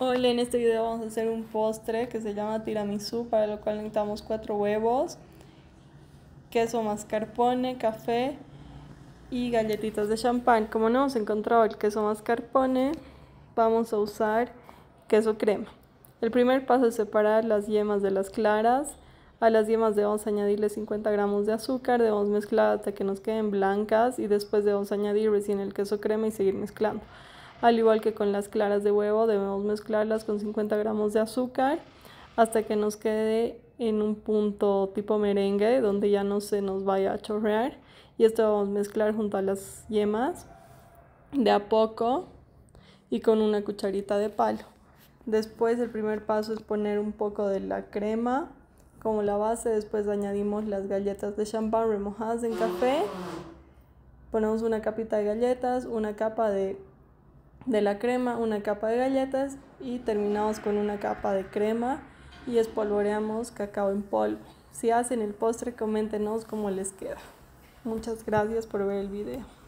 Hola, en este video vamos a hacer un postre que se llama tiramisú, para lo cual necesitamos cuatro huevos, queso mascarpone, café y galletitas de champán. Como no hemos encontrado el queso mascarpone, vamos a usar queso crema. El primer paso es separar las yemas de las claras. A las yemas debemos añadirle 50 gramos de azúcar, debemos mezclar hasta que nos queden blancas y después debemos añadir recién el queso crema y seguir mezclando. Al igual que con las claras de huevo, debemos mezclarlas con 50 gramos de azúcar hasta que nos quede en un punto tipo merengue donde ya no se nos vaya a chorrear. Y esto vamos a mezclar junto a las yemas de a poco y con una cucharita de palo. Después el primer paso es poner un poco de la crema como la base, después añadimos las galletas de champán remojadas en café, ponemos una capita de galletas, una capa de de la crema una capa de galletas y terminamos con una capa de crema y espolvoreamos cacao en polvo. Si hacen el postre, coméntenos cómo les queda. Muchas gracias por ver el video.